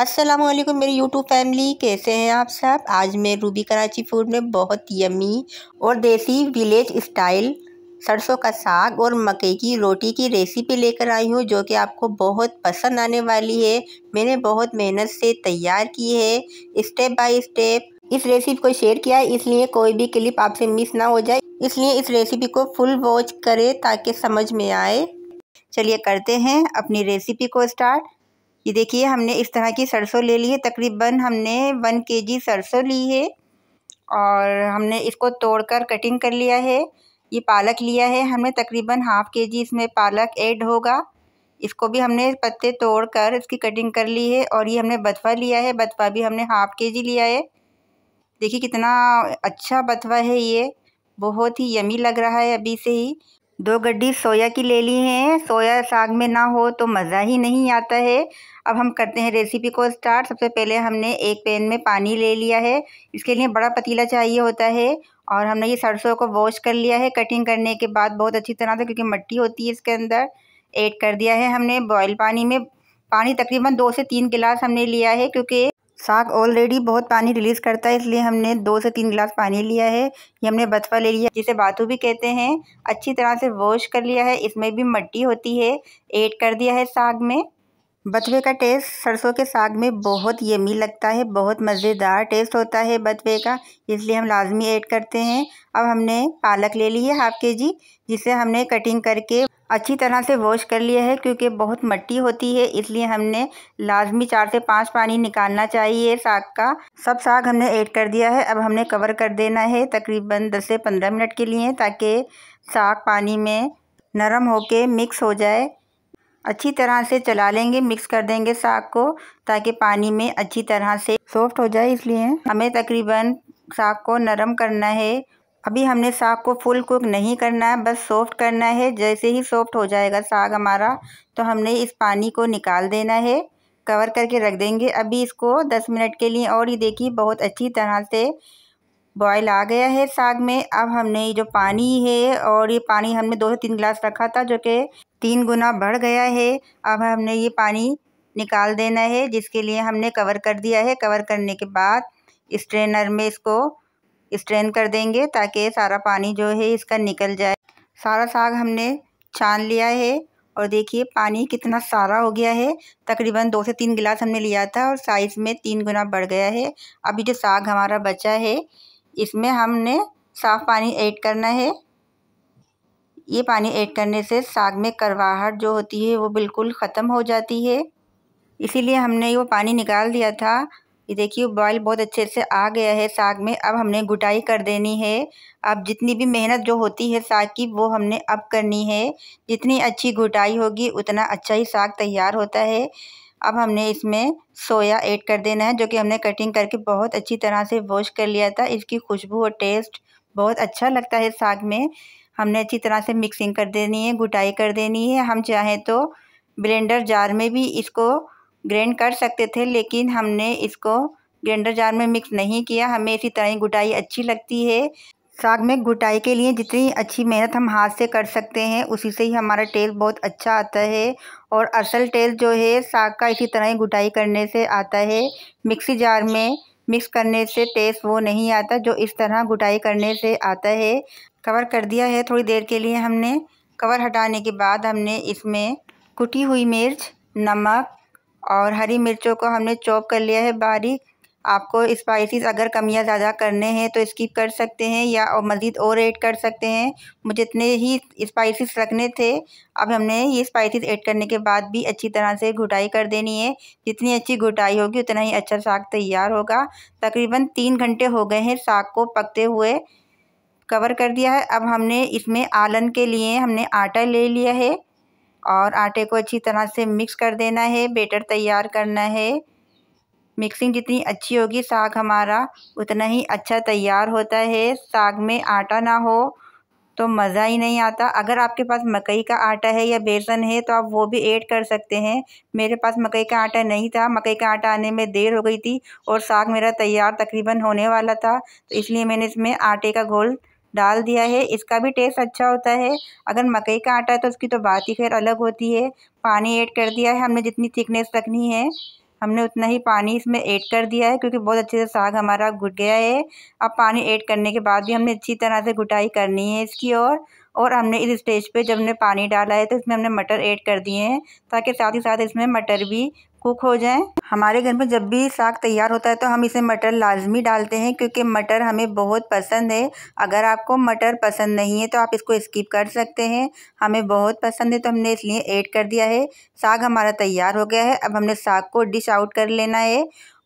अस्सलाम वालेकुम मेरी यूट्यूब फैमिली कैसे हैं आप सब आज मैं रूबी कराची फूड में बहुत यमी और देसी विलेज स्टाइल सरसों का साग और मकई की रोटी की रेसिपी लेकर आई हूँ जो कि आपको बहुत पसंद आने वाली है मैंने बहुत मेहनत से तैयार की है स्टेप बाय स्टेप इस रेसिपी को शेयर किया है इसलिए कोई भी क्लिप आपसे मिस ना हो जाए इसलिए इस रेसिपी को फुल वॉच करें ताकि समझ में आए चलिए करते हैं अपनी रेसिपी को स्टार्ट ये देखिए हमने इस तरह की सरसों ले ली है तकरीबन हमने वन के जी सरसों ली है और हमने इसको तोड़कर कटिंग कर लिया है ये पालक लिया है हमने तकरीबन हाफ़ के जी इसमें पालक ऐड होगा इसको भी हमने पत्ते तोड़कर इसकी कटिंग कर ली है और ये हमने बथवा लिया है बथवा भी हमने हाफ़ के जी लिया है देखिए कितना अच्छा बथवा है ये बहुत ही यमी लग रहा है अभी से ही दो गड्ढी सोया की ले ली हैं सोया साग में ना हो तो मज़ा ही नहीं आता है अब हम करते हैं रेसिपी को स्टार्ट सबसे पहले हमने एक पैन में पानी ले लिया है इसके लिए बड़ा पतीला चाहिए होता है और हमने ये सरसों को वॉश कर लिया है कटिंग करने के बाद बहुत अच्छी तरह से क्योंकि मट्टी होती है इसके अंदर ऐड कर दिया है हमने बॉयल पानी में पानी तकरीबन दो से तीन गिलास हमने लिया है क्योंकि साग ऑलरेडी बहुत पानी रिलीज़ करता है इसलिए हमने दो से तीन गिलास पानी लिया है ये हमने बथवा ले लिया जिसे बाथू भी कहते हैं अच्छी तरह से वॉश कर लिया है इसमें भी मट्टी होती है ऐड कर दिया है साग में बथवे का टेस्ट सरसों के साग में बहुत यमी लगता है बहुत मज़ेदार टेस्ट होता है बथवे का इसलिए हम लाजमी ऐड करते हैं अब हमने पालक ले ली है हाफ के जी जिसे हमने कटिंग करके अच्छी तरह से वॉश कर लिया है क्योंकि बहुत मट्टी होती है इसलिए हमने लाजमी चार से पाँच पानी निकालना चाहिए साग का सब साग हमने ऐड कर दिया है अब हमने कवर कर देना है तकरीबन दस से पंद्रह मिनट के लिए ताकि साग पानी में नरम होके मिक्स हो जाए अच्छी तरह से चला लेंगे मिक्स कर देंगे साग को ताकि पानी में अच्छी तरह से सॉफ्ट हो जाए इसलिए हमें तकरीबन साग को नरम करना है अभी हमने साग को फुल कुक नहीं करना है बस सॉफ्ट करना है जैसे ही सॉफ्ट हो जाएगा साग हमारा तो हमने इस पानी को निकाल देना है कवर करके रख देंगे अभी इसको दस मिनट के लिए और ये देखिए बहुत अच्छी तरह से बॉयल आ गया है साग में अब हमने जो पानी है और ये पानी हमने दो से तीन गिलास रखा था जो कि तीन गुना बढ़ गया है अब हमने ये पानी निकाल देना है जिसके लिए हमने कवर कर दिया है कवर करने के बाद स्ट्रेनर में इसको स्ट्रेन कर देंगे ताकि सारा पानी जो है इसका निकल जाए सारा साग हमने छान लिया है और देखिए पानी कितना सारा हो गया है तकरीबन दो से तीन गिलास हमने लिया था और साइज़ में तीन गुना बढ़ गया है अभी जो साग हमारा बचा है इसमें हमने साफ़ पानी ऐड करना है ये पानी ऐड करने से साग में करवाहट जो होती है वो बिल्कुल ख़त्म हो जाती है इसीलिए हमने वो पानी निकाल दिया था ये देखिए बॉयल बहुत अच्छे से आ गया है साग में अब हमने गुटाई कर देनी है अब जितनी भी मेहनत जो होती है साग की वो हमने अब करनी है जितनी अच्छी गुटाई होगी उतना अच्छा ही साग तैयार होता है अब हमने इसमें सोया ऐड कर देना है जो कि हमने कटिंग करके बहुत अच्छी तरह से वॉश कर लिया था इसकी खुशबू और टेस्ट बहुत अच्छा लगता है साग में हमने अच्छी तरह से मिक्सिंग कर देनी है गुटाई कर देनी है हम चाहें तो ब्लेंडर जार में भी इसको ग्रैंड कर सकते थे लेकिन हमने इसको ग्रेंडर जार में मिक्स नहीं किया हमें इसी तरह ही गुटाई अच्छी लगती है साग में गुटाई के लिए जितनी अच्छी मेहनत हम हाथ से कर सकते हैं उसी से ही हमारा टेस्ट बहुत अच्छा आता है और असल टेस्ट जो है साग का इसी तरह ही गुटाई करने से आता है मिक्सी जार में मिक्स करने से टेस्ट वो नहीं आता जो इस तरह गुटाई करने से आता है कवर कर दिया है थोड़ी देर के लिए हमने कवर हटाने के बाद हमने इसमें कुटी हुई मिर्च नमक और हरी मिर्चों को हमने चॉप कर लिया है बारीक आपको स्पाइसेस अगर कम या ज़्यादा करने हैं तो स्किप कर सकते हैं या और मज़ीद और ऐड कर सकते हैं मुझे इतने ही स्पाइसेस रखने थे अब हमने ये स्पाइसेस ऐड करने के बाद भी अच्छी तरह से घुटाई कर देनी है जितनी अच्छी घुटाई होगी उतना ही अच्छा साग तैयार होगा तकरीबन तीन घंटे हो गए हैं साग को पकते हुए कवर कर दिया है अब हमने इसमें आलन के लिए हमने आटा ले लिया है और आटे को अच्छी तरह से मिक्स कर देना है बेटर तैयार करना है मिक्सिंग जितनी अच्छी होगी साग हमारा उतना ही अच्छा तैयार होता है साग में आटा ना हो तो मज़ा ही नहीं आता अगर आपके पास मकई का आटा है या बेसन है तो आप वो भी ऐड कर सकते हैं मेरे पास मकई का आटा नहीं था मकई का आटा आने में देर हो गई थी और साग मेरा तैयार तकरीबन होने वाला था तो इसलिए मैंने इसमें आटे का घोल डाल दिया है इसका भी टेस्ट अच्छा होता है अगर मकई का आटा है तो उसकी तो बात ही खैर अलग होती है पानी ऐड कर दिया है हमने जितनी थिकनेस रखनी है हमने उतना ही पानी इसमें ऐड कर दिया है क्योंकि बहुत अच्छे से साग हमारा घुट गया है अब पानी ऐड करने के बाद भी हमने अच्छी तरह से घुटाई करनी है इसकी और और हमने इस स्टेज पे जब हमने पानी डाला है तो इसमें हमने मटर ऐड कर दिए हैं ताकि साथ ही साथ इसमें मटर भी कुक हो जाए हमारे घर में जब भी साग तैयार होता है तो हम इसे मटर लाजमी डालते हैं क्योंकि मटर हमें बहुत पसंद है अगर आपको मटर पसंद नहीं है तो आप इसको स्किप कर सकते हैं हमें बहुत पसंद है तो हमने इसलिए ऐड कर दिया है साग हमारा तैयार हो गया है अब हमने साग को डिश आउट कर लेना है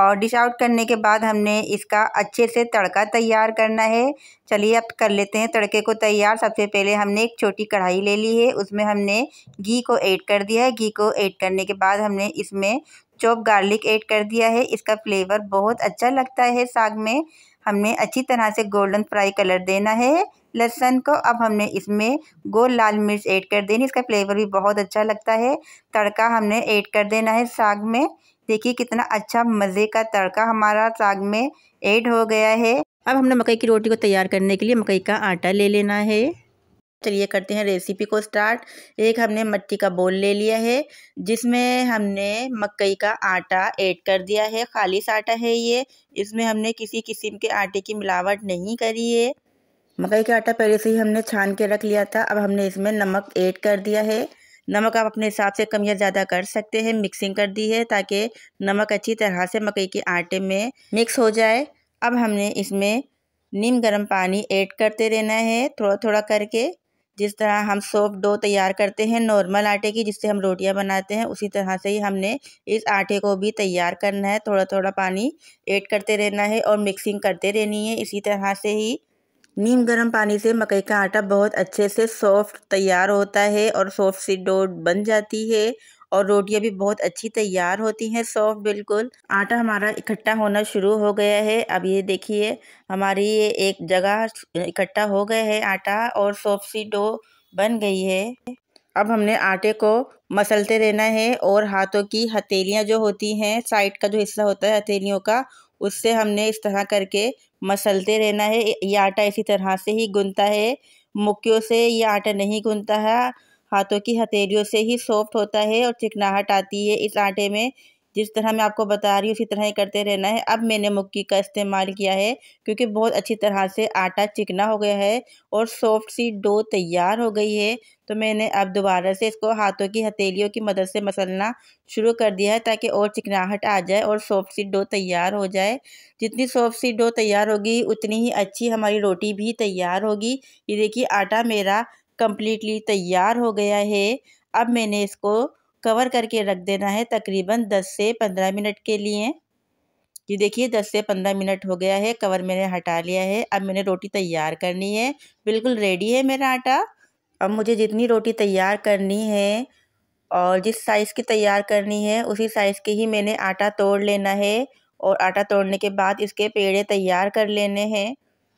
और डिश आउट करने के बाद हमने इसका अच्छे से तड़का तैयार करना है चलिए अब कर लेते हैं तड़के को तैयार सबसे पहले हमने एक छोटी कढ़ाई ले ली है उसमें हमने घी को ऐड कर दिया है घी को ऐड करने के बाद हमने इसमें चॉप गार्लिक ऐड कर दिया है इसका फ्लेवर बहुत अच्छा लगता है साग में हमने अच्छी तरह से गोल्डन फ्राई कलर देना है लहसन को अब हमने इसमें गोल लाल मिर्च ऐड कर देनी इसका फ्लेवर भी बहुत अच्छा लगता है तड़का हमने ऐड कर देना है साग में देखिए कितना अच्छा मज़े का तड़का हमारा साग में ऐड हो गया है अब हमने मकई की रोटी को तैयार करने के लिए मकई का आटा ले लेना है चलिए करते हैं रेसिपी को स्टार्ट एक हमने मट्टी का बोल ले लिया है जिसमें हमने मकई का आटा ऐड कर दिया है खालिश आटा है ये इसमें हमने किसी किस्म के आटे की मिलावट नहीं करी है मकई का आटा पहले से ही हमने छान के रख लिया था अब हमने इसमें नमक ऐड कर दिया है नमक आप अपने हिसाब से कम या ज़्यादा कर सकते हैं मिक्सिंग कर दी है ताकि नमक अच्छी तरह से मकई के आटे में मिक्स हो जाए अब हमने इसमें नीम गर्म पानी ऐड करते रहना है थोड़ा थोड़ा करके जिस तरह हम सोफ डो तैयार करते हैं नॉर्मल आटे की जिससे हम रोटियां बनाते हैं उसी तरह से ही हमने इस आटे को भी तैयार करना है थोड़ा थोड़ा पानी ऐड करते रहना है और मिक्सिंग करते रहनी है इसी तरह से ही नीम गर्म पानी से मकई का आटा बहुत अच्छे से सॉफ्ट तैयार होता है और सॉफ्ट सी डो बन जाती है और रोटियां भी बहुत अच्छी तैयार होती हैं सॉफ्ट बिल्कुल आटा हमारा इकट्ठा होना शुरू हो गया है अब ये देखिए हमारी ये एक जगह इकट्ठा हो गया है आटा और सॉफ्ट सी डो बन गई है अब हमने आटे को मसलते रहना है और हाथों की हथेलियाँ जो होती हैं साइड का जो हिस्सा होता है हथेलियों का उससे हमने इस तरह करके मसलते रहना है ये आटा इसी तरह से ही गुनता है मुक्कियों से ये आटा नहीं गुनता है हाथों की हथेलियों से ही सॉफ्ट होता है और चिकनाहट आती है इस आटे में जिस तरह मैं आपको बता रही हूँ उसी तरह ही करते रहना है अब मैंने मक्की का इस्तेमाल किया है क्योंकि बहुत अच्छी तरह से आटा चिकना हो गया है और सॉफ्ट सी डो तैयार हो गई है तो मैंने अब दोबारा से इसको हाथों की हथेलियों की मदद से मसलना शुरू कर दिया है ताकि और चिकनाहट आ जाए और सॉफ्ट सी डो तैयार हो जाए जितनी सॉफ्ट सी डो तैयार होगी उतनी ही अच्छी हमारी रोटी भी तैयार होगी ये देखिए आटा मेरा कम्प्लीटली तैयार हो गया है अब मैंने इसको कवर करके रख देना है तकरीबन 10 से 15 मिनट के लिए ये देखिए 10 से 15 मिनट हो गया है कवर मैंने हटा लिया है अब मैंने रोटी तैयार करनी है बिल्कुल रेडी है मेरा आटा अब मुझे जितनी रोटी तैयार करनी है और जिस साइज़ की तैयार करनी है उसी साइज़ के ही मैंने आटा तोड़ लेना है और आटा तोड़ने के बाद इसके पेड़े तैयार कर लेने हैं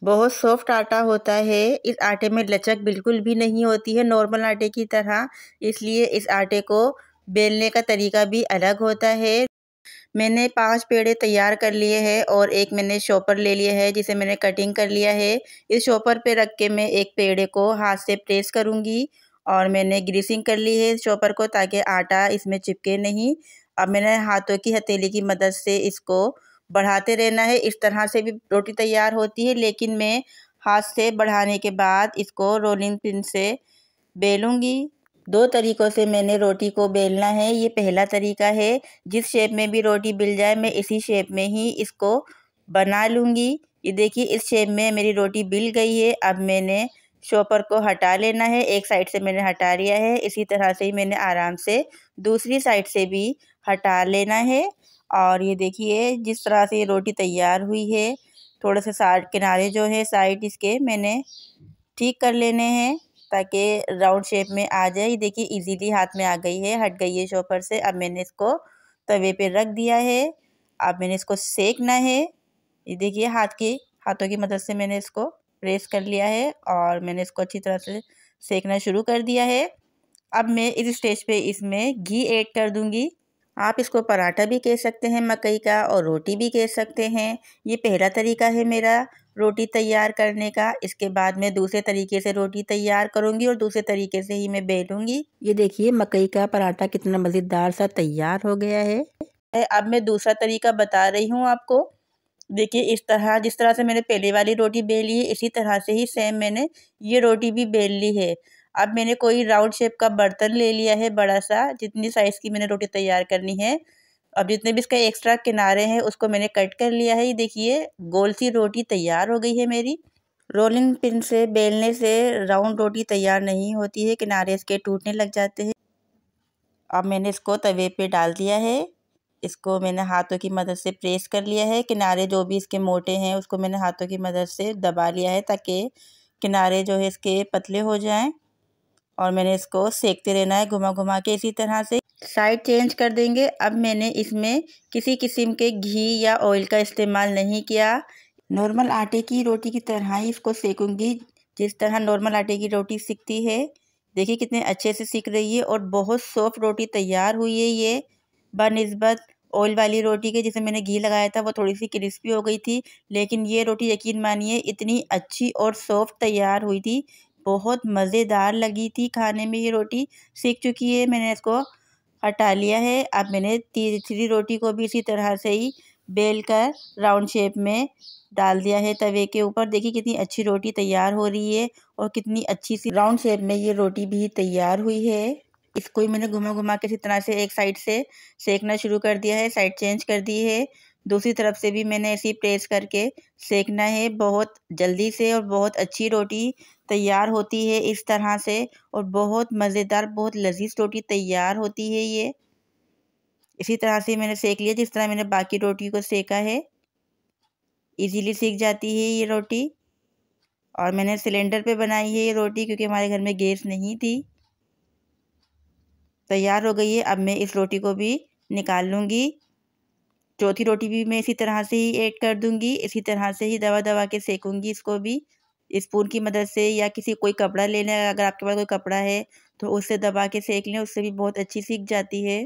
बहुत सॉफ्ट आटा होता है इस आटे में लचक बिल्कुल भी नहीं होती है नॉर्मल आटे की तरह इसलिए इस आटे को बेलने का तरीका भी अलग होता है मैंने पांच पेड़े तैयार कर लिए हैं और एक मैंने शॉपर ले लिया है जिसे मैंने कटिंग कर लिया है इस शॉपर पे रख के मैं एक पेड़े को हाथ से प्रेस करूँगी और मैंने ग्रीसिंग कर ली है इस शॉपर को ताकि आटा इसमें चिपके नहीं अब मैंने हाथों की हथेली की मदद से इसको बढ़ाते रहना है इस तरह से भी रोटी तैयार होती है लेकिन मैं हाथ से बढ़ाने के बाद इसको रोलिंग पिन से बेलूँगी दो तरीक़ों से मैंने रोटी को बेलना है ये पहला तरीका है जिस शेप में भी रोटी बिल जाए मैं इसी शेप में ही इसको बना लूँगी ये देखिए इस शेप में मेरी रोटी बिल गई है अब मैंने शॉपर को हटा लेना है एक साइड से मैंने हटा लिया है इसी तरह से ही मैंने आराम से दूसरी साइड से भी हटा लेना है और ये देखिए जिस तरह से ये रोटी तैयार हुई है थोड़े से साइड किनारे जो है साइड इसके मैंने ठीक कर लेने हैं ताकि राउंड शेप में आ जाए ये देखिए इजीली हाथ में आ गई है हट गई है शॉपर से अब मैंने इसको तवे पे रख दिया है अब मैंने इसको सेकना है ये देखिए हाथ की हाथों की मदद से मैंने इसको प्रेस कर लिया है और मैंने इसको अच्छी तरह से सेकना शुरू कर दिया है अब मैं इस स्टेज पर इसमें घी एड कर दूँगी आप इसको पराठा भी कह सकते हैं मकई का और रोटी भी कह सकते हैं ये पहला तरीका है मेरा रोटी तैयार करने का इसके बाद मैं दूसरे तरीके से रोटी तैयार करूंगी और दूसरे तरीके से ही मैं बेलूंगी ये देखिए मकई का पराठा कितना मज़ेदार सा तैयार हो गया है अब मैं दूसरा तरीका बता रही हूँ आपको देखिए इस तरह जिस तरह से मैंने पहले वाली रोटी बेली है इसी तरह से ही सेम मैंने ये रोटी भी बेल ली है अब मैंने कोई राउंड शेप का बर्तन ले लिया है बड़ा सा जितनी साइज़ की मैंने रोटी तैयार करनी है अब जितने भी इसके एक्स्ट्रा किनारे हैं उसको मैंने कट कर लिया है ये देखिए गोल सी रोटी तैयार हो गई है मेरी रोलिंग पिन से बेलने से राउंड रोटी तैयार नहीं होती है किनारे इसके टूटने लग जाते हैं अब मैंने इसको तवे पे डाल दिया है इसको मैंने हाथों की मदद से प्रेस कर लिया है किनारे जो भी इसके मोटे हैं उसको मैंने हाथों की मदद से दबा लिया है ताकि किनारे जो है इसके पतले हो जाएं और मैंने इसको सेकते रहना है घुमा घुमा के इसी तरह से साइड चेंज कर देंगे अब मैंने इसमें किसी किस्म के घी या ऑयल का इस्तेमाल नहीं किया नॉर्मल आटे की रोटी की तरह ही इसको सेकूंगी जिस तरह नॉर्मल आटे की रोटी सीखती है देखिए कितने अच्छे से सीख रही है और बहुत सॉफ्ट रोटी तैयार हुई है ये बनस्बत ऑयल वाली रोटी के जिसे मैंने घी लगाया था वो थोड़ी सी क्रिस्पी हो गई थी लेकिन ये रोटी यकीन मानिए इतनी अच्छी और सॉफ्ट तैयार हुई थी बहुत मज़ेदार लगी थी खाने में ये रोटी सीख चुकी है मैंने इसको हटा लिया है अब मैंने तीसरी रोटी को भी इसी तरह से ही बेल कर राउंड शेप में डाल दिया है तवे के ऊपर देखिए कितनी अच्छी रोटी तैयार हो रही है और कितनी अच्छी सी राउंड शेप में ये रोटी भी तैयार हुई है इसको ही मैंने घुमा घुमा के इसी तरह से एक साइड से सेकना शुरू कर दिया है साइड चेंज कर दी है दूसरी तरफ से भी मैंने ऐसे ही प्रेस करके सेकना है बहुत जल्दी से और बहुत अच्छी रोटी तैयार होती है इस तरह से और बहुत मज़ेदार बहुत लजीज रोटी तैयार होती है ये इसी तरह से मैंने सेक लिया जिस तरह मैंने बाकी रोटी को सेका है इजीली सीख जाती है ये रोटी और मैंने सिलेंडर पे बनाई है ये रोटी क्योंकि हमारे घर में गैस नहीं थी तैयार हो गई है अब मैं इस रोटी को भी निकाल लूँगी चौथी रोटी भी मैं इसी तरह से ही ऐड कर दूंगी इसी तरह से ही दवा दवा के सेकूंगी इसको भी स्पून की मदद से या किसी कोई कपड़ा ले लें अगर आपके पास कोई कपड़ा है तो उससे दबा के सेक लें उससे भी बहुत अच्छी सीख जाती है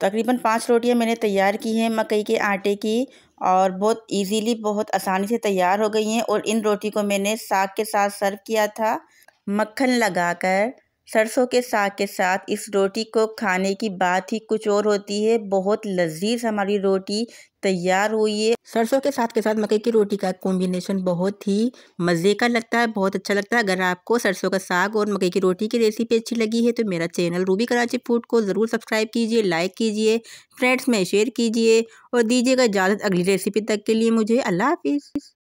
तकरीबन पाँच रोटियां मैंने तैयार की हैं मकई के आटे की और बहुत इजीली बहुत आसानी से तैयार हो गई हैं और इन रोटी को मैंने साग के साथ सर्व किया था मक्खन लगाकर सरसों के साग के साथ इस रोटी को खाने की बात ही कुछ और होती है बहुत लजीज हमारी रोटी तैयार हुई है सरसों के साथ के साथ मकई की रोटी का कॉम्बिनेशन बहुत ही मज़े का लगता है बहुत अच्छा लगता है अगर आपको सरसों का साग और मकई की रोटी की रेसिपी अच्छी लगी है तो मेरा चैनल रूबी कराची फूड को ज़रूर सब्सक्राइब कीजिए लाइक कीजिए फ्रेंड्स में शेयर कीजिए और दीजिएगा इजाज़त अगली रेसिपी तक के लिए मुझे अल्लाह हाफिज़